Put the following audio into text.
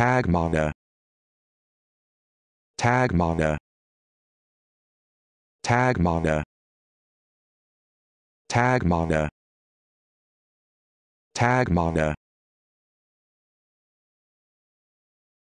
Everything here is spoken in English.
Tag Mana Tag Mana Tag Mana Tag Mana Tag Mana